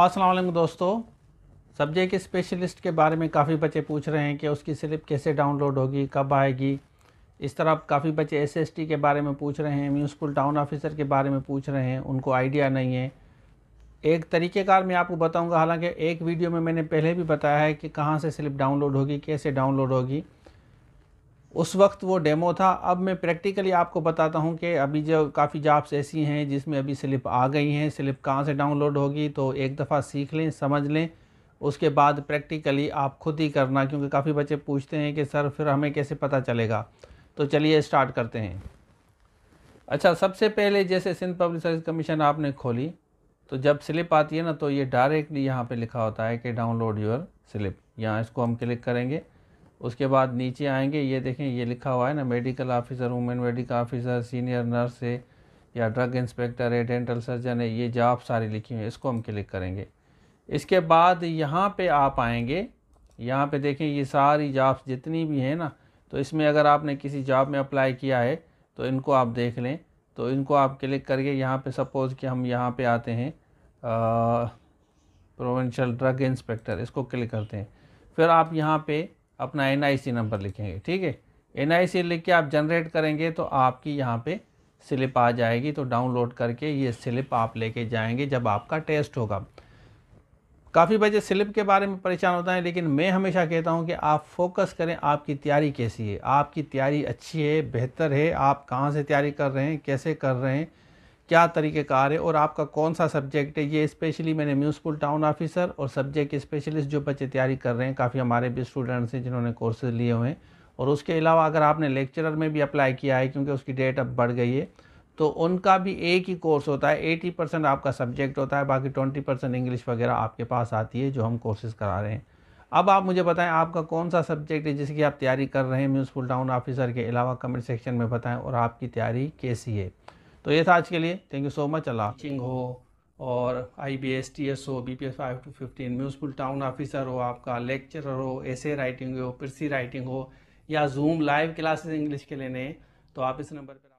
असलम दोस्तों subject specialist के बारे में काफ़ी बच्चे पूछ रहे हैं कि उसकी स्लिप कैसे डाउनलोड होगी कब आएगी इस तरह काफ़ी बच्चे एसएसटी के बारे में पूछ रहे हैं म्यूनसिपल टाउन ऑफिसर के बारे में पूछ रहे हैं उनको आइडिया नहीं है एक तरीक़ेकार मैं आपको बताऊंगा हालांकि एक वीडियो में मैंने पहले भी बताया है कि कहाँ से स्लिप डाउनलोड होगी कैसे डाउनलोड होगी उस वक्त वो डेमो था अब मैं प्रैक्टिकली आपको बताता हूँ कि अभी जो काफ़ी जॉब्स ऐसी हैं जिसमें अभी स्लिप आ गई हैं स्लिप कहाँ से डाउनलोड होगी तो एक दफ़ा सीख लें समझ लें उसके बाद प्रैक्टिकली आप खुद ही करना क्योंकि काफ़ी बच्चे पूछते हैं कि सर फिर हमें कैसे पता चलेगा तो चलिए स्टार्ट करते हैं अच्छा सबसे पहले जैसे सिंध पब्लिक सर्विस कमीशन आपने खोली तो जब स्लिप आती है ना तो ये डायरेक्टली यहाँ पे लिखा होता है कि डाउनलोड योर स्लिप यहाँ इसको हम क्लिक करेंगे उसके बाद नीचे आएंगे ये देखें ये लिखा हुआ है ना medical officer women medical officer senior nurse है या ड्रग इंस्पेक्टर है डेंटल सर्जन है ये जॉब सारी लिखी हुई है इसको हम क्लिक करेंगे इसके बाद यहाँ पे आप आएंगे यहाँ पे देखें ये सारी जॉब्स जितनी भी हैं ना तो इसमें अगर आपने किसी जॉब में अप्लाई किया है तो इनको आप देख लें तो इनको आप क्लिक करके यहाँ पर सपोज़ कि हम यहाँ पर आते हैं प्रोवेंशल ड्रग इंस्पेक्टर इसको क्लिक करते हैं फिर आप यहाँ पर अपना एन नंबर लिखेंगे ठीक है एन लिख के आप जनरेट करेंगे तो आपकी यहाँ पे स्लिप आ जाएगी तो डाउनलोड करके ये स्लिप आप लेके जाएंगे जब आपका टेस्ट होगा काफ़ी बच्चे स्लिप के बारे में परेशान होता है लेकिन मैं हमेशा कहता हूँ कि आप फोकस करें आपकी तैयारी कैसी है आपकी तैयारी अच्छी है बेहतर है आप कहाँ से तैयारी कर रहे हैं कैसे कर रहे हैं क्या तरीके कार है और आपका कौन सा सब्जेक्ट है ये स्पेशली मैंने म्यूनसिपल टाउन ऑफिसर और सब्जेक्ट स्पेशलिस्ट जो बच्चे तैयारी कर रहे हैं काफ़ी हमारे भी स्टूडेंट्स हैं जिन्होंने कोर्सेज लिए हुए हैं और उसके अलावा अगर आपने लेक्चरर में भी अप्लाई किया है क्योंकि उसकी डेट अब बढ़ गई है तो उनका भी एक ही कोर्स होता है एटी परसेंट आपका सब्जेक्ट होता है बाकी ट्वेंटी परसेंट इंग्लिश वगैरह आपके पास आती है जो हम कोर्सेज़ करा रहे हैं अब आप मुझे बताएं आपका कौन सा सब्जेक्ट है जिसकी आप तैयारी कर रहे हैं म्यूनसिपल टाउन ऑफिसर के अलावा कमेंट सेक्शन में बताएं और आपकी तैयारी कैसी है तो ये था आज के लिए थैंक यू सो मच अल्लाह चिंग हो और I B S T S हो B P S five to fifteen municipal town officer हो आपका लेक्चरर हो ऐसे राइटिंग हो प्रिसी राइटिंग हो या जूम लाइव क्लासेस इंग्लिश के लेने तो आप इस नंबर पर